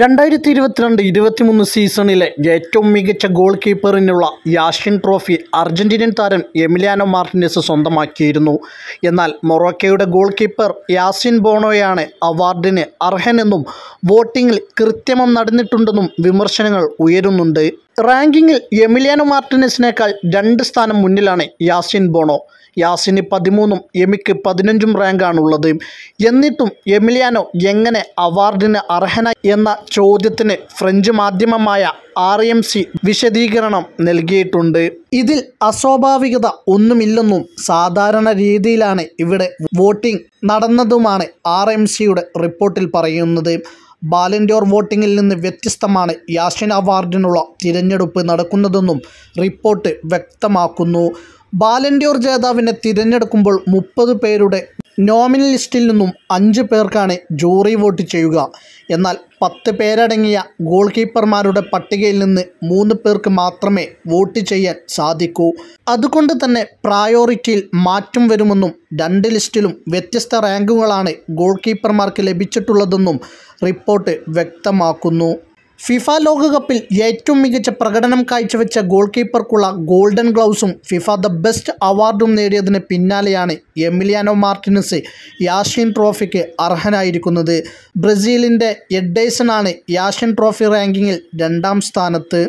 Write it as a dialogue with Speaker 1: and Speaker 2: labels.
Speaker 1: രണ്ടായിരത്തി ഇരുപത്തിരണ്ട് ഇരുപത്തിമൂന്ന് സീസണിലെ ഏറ്റവും മികച്ച ഗോൾ കീപ്പറിനുള്ള യാഷിൻ ട്രോഫി അർജന്റീനൻ താരം എമിലിയാനോ മാർട്ടിനസ് സ്വന്തമാക്കിയിരുന്നു എന്നാൽ മൊറോക്കയുടെ ഗോൾ കീപ്പർ യാസിൻ ബോണോയാണ് അവാർഡിന് അർഹനെന്നും വോട്ടിങ്ങിൽ കൃത്യമം നടന്നിട്ടുണ്ടെന്നും വിമർശനങ്ങൾ ഉയരുന്നുണ്ട് റാങ്കിങ്ങിൽ എമിലിയാനോ മാർട്ടിനസിനേക്കാൾ രണ്ട് സ്ഥാനം മുന്നിലാണ് യാസിൻ ബോണോ യാസിന് പതിമൂന്നും എമിക്ക് പതിനഞ്ചും റാങ്കാണുള്ളത് എന്നിട്ടും എമിലിയാനോ എങ്ങനെ അവാർഡിന് അർഹന എന്ന ചോദ്യത്തിന് ഫ്രഞ്ച് മാധ്യമമായ ആർ എം സി വിശദീകരണം നൽകിയിട്ടുണ്ട് ഇതിൽ അസ്വാഭാവികത ഒന്നുമില്ലെന്നും സാധാരണ രീതിയിലാണ് ഇവിടെ വോട്ടിംഗ് നടന്നതുമാണ് ആർ എം സിയുടെ റിപ്പോർട്ടിൽ പറയുന്നത് ബാലൻഡ്യോർ വോട്ടിങ്ങിൽ നിന്ന് വ്യത്യസ്തമാണ് യാഷിൻ അവാർഡിനുള്ള തിരഞ്ഞെടുപ്പ് നടക്കുന്നതെന്നും റിപ്പോർട്ട് വ്യക്തമാക്കുന്നു ബാലൻഡ്യോർ ജേതാവിനെ തിരഞ്ഞെടുക്കുമ്പോൾ മുപ്പത് പേരുടെ നോമിനൽ ലിസ്റ്റിൽ നിന്നും അഞ്ച് പേർക്കാണ് ജൂറി വോട്ട് ചെയ്യുക എന്നാൽ പത്ത് പേരടങ്ങിയ ഗോൾ കീപ്പർമാരുടെ പട്ടികയിൽ നിന്ന് മൂന്ന് പേർക്ക് മാത്രമേ വോട്ട് ചെയ്യാൻ സാധിക്കൂ അതുകൊണ്ട് തന്നെ പ്രായോറിറ്റിയിൽ മാറ്റം വരുമെന്നും രണ്ട് ലിസ്റ്റിലും വ്യത്യസ്ത റാങ്കുകളാണ് ഗോൾ കീപ്പർമാർക്ക് ലഭിച്ചിട്ടുള്ളതെന്നും റിപ്പോർട്ട് വ്യക്തമാക്കുന്നു ഫിഫ ലോകകപ്പിൽ ഏറ്റവും മികച്ച പ്രകടനം കാഴ്ചവെച്ച ഗോൾ കീപ്പർക്കുള്ള ഗോൾഡൻ ഗ്ലൗസും ഫിഫ ദ ബെസ്റ്റ് അവാർഡും നേടിയതിന് പിന്നാലെയാണ് എമിലിയാനോ മാർട്ടിനസ് യാഷിൻ ട്രോഫിക്ക് അർഹനായിരിക്കുന്നത് ബ്രസീലിൻ്റെ എഡ്ഡേഴ്സൺ ആണ് യാഷിൻ ട്രോഫി റാങ്കിങ്ങിൽ രണ്ടാം സ്ഥാനത്ത്